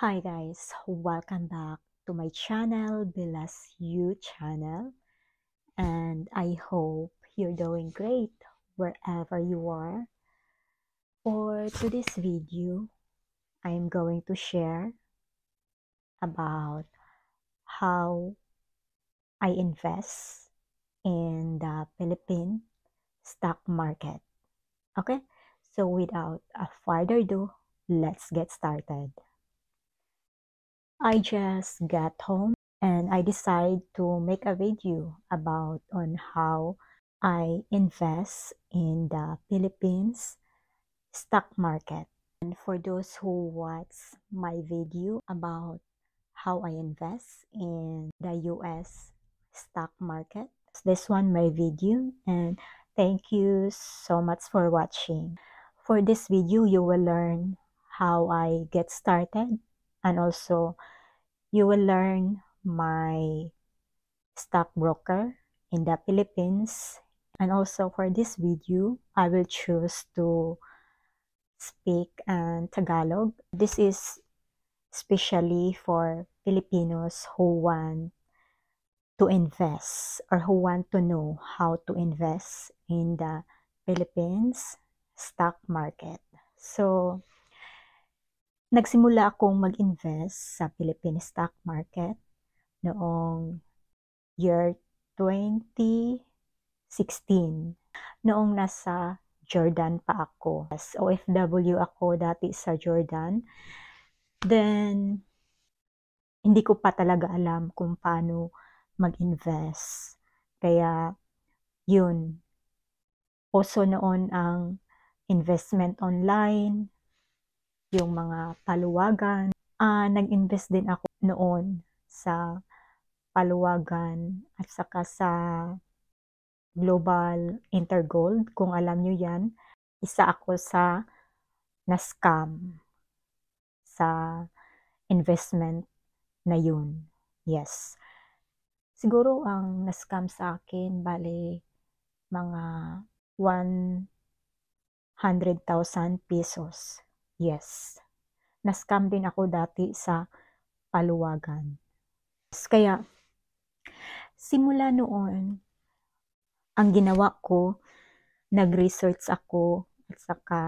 Hi guys, welcome back to my channel, Bless You channel. And I hope you're doing great wherever you are. For today's video, I'm going to share about how I invest in the Philippine stock market. Okay, so without a further ado, let's get started. I just got home and I decided to make a video about on how I invest in the Philippines stock market. And for those who watch my video about how I invest in the US stock market, this one my video and thank you so much for watching. For this video, you will learn how I get started and also you will learn my stockbroker in the Philippines and also for this video I will choose to speak and uh, Tagalog. This is especially for Filipinos who want to invest or who want to know how to invest in the Philippines stock market. So nagsimula akong mag-invest sa Philippine stock market noong year 2016. Noong nasa Jordan pa ako. As OFW ako dati sa Jordan. Then, hindi ko pa talaga alam kung paano mag-invest. Kaya, yun. Oso noon ang investment online, yung mga paluwagan. Uh, nag-invest din ako noon sa paluwagan at saka sa Global Intergold. Kung alam nyo yan, isa ako sa na-scam sa investment na yun. Yes. Siguro ang na-scam sa akin, bali, mga 100,000 pesos. Yes. Na-scam din ako dati sa paluwagan. Kaya, simula noon, ang ginawa ko, nag-research ako at saka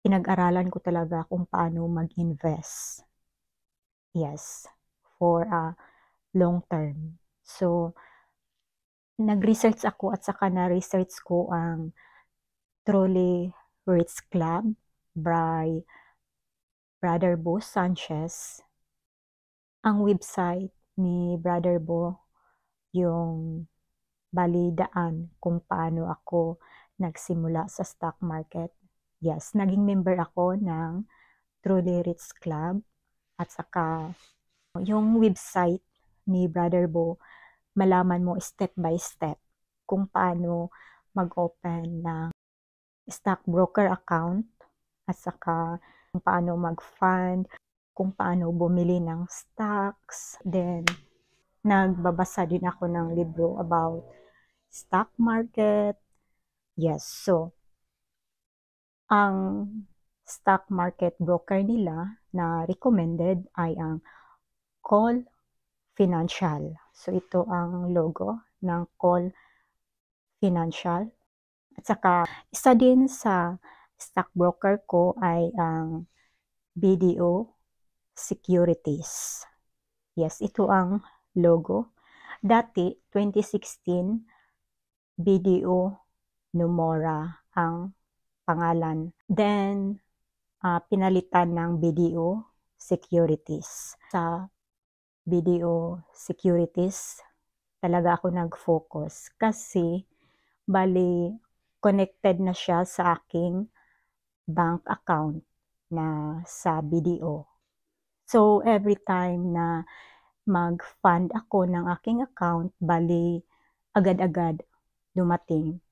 pinag-aralan ko talaga kung paano mag-invest. Yes, for a long term. So, nag-research ako at saka na-research ko ang Trolley Rates Club Bry, Brother Bo Sanchez. Ang website ni Brother Bo yung balidaan kung paano ako nagsimula sa stock market. Yes, naging member ako ng Truly Rich Club at saka yung website ni Brother Bo, malaman mo step by step kung paano mag-open ng stock broker account at saka kung paano mag-fund, kung paano bumili ng stocks. Then, nagbabasa din ako ng libro about stock market. Yes, so, ang stock market broker nila na recommended ay ang Call Financial. So, ito ang logo ng Call Financial. At saka, isa din sa stockbroker ko ay ang BDO Securities. Yes, ito ang logo. Dati, 2016, BDO Numora ang pangalan. Then, uh, pinalitan ng BDO Securities. Sa BDO Securities, talaga ako nag-focus kasi bali connected na siya sa aking bank account na sa BDO. So, every time na mag-fund ako ng aking account, bali agad-agad dumating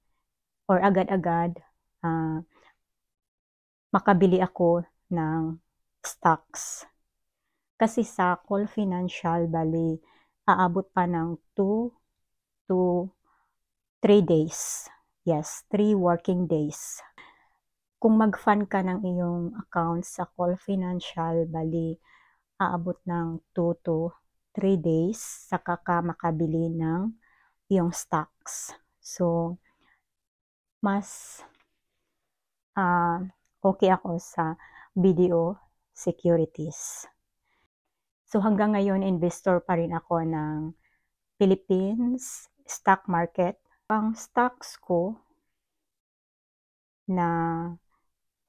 or agad-agad uh, makabili ako ng stocks. Kasi sa call financial, bali aabot pa ng 2 to 3 days. Yes, 3 working days kung mag-fund ka ng iyong account sa Call Financial, bali aabot ng 2 to 3 days saka ka makabili ng iyong stocks. So, mas uh, okay ako sa video securities. So, hanggang ngayon, investor pa rin ako ng Philippines stock market. Ang stocks ko na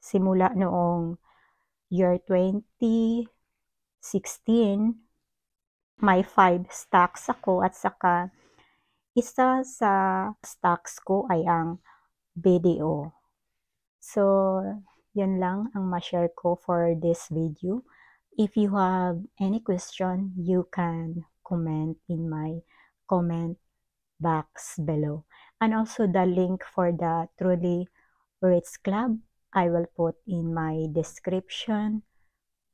simula noong year 2016, may five stocks ako at saka isa sa stocks ko ay ang BDO. So, yun lang ang ma-share ko for this video. If you have any question, you can comment in my comment box below. And also the link for the Truly Rich Club I will put in my description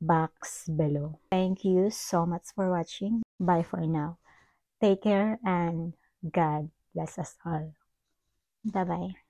box below. Thank you so much for watching. Bye for now. Take care and God bless us all. Bye-bye.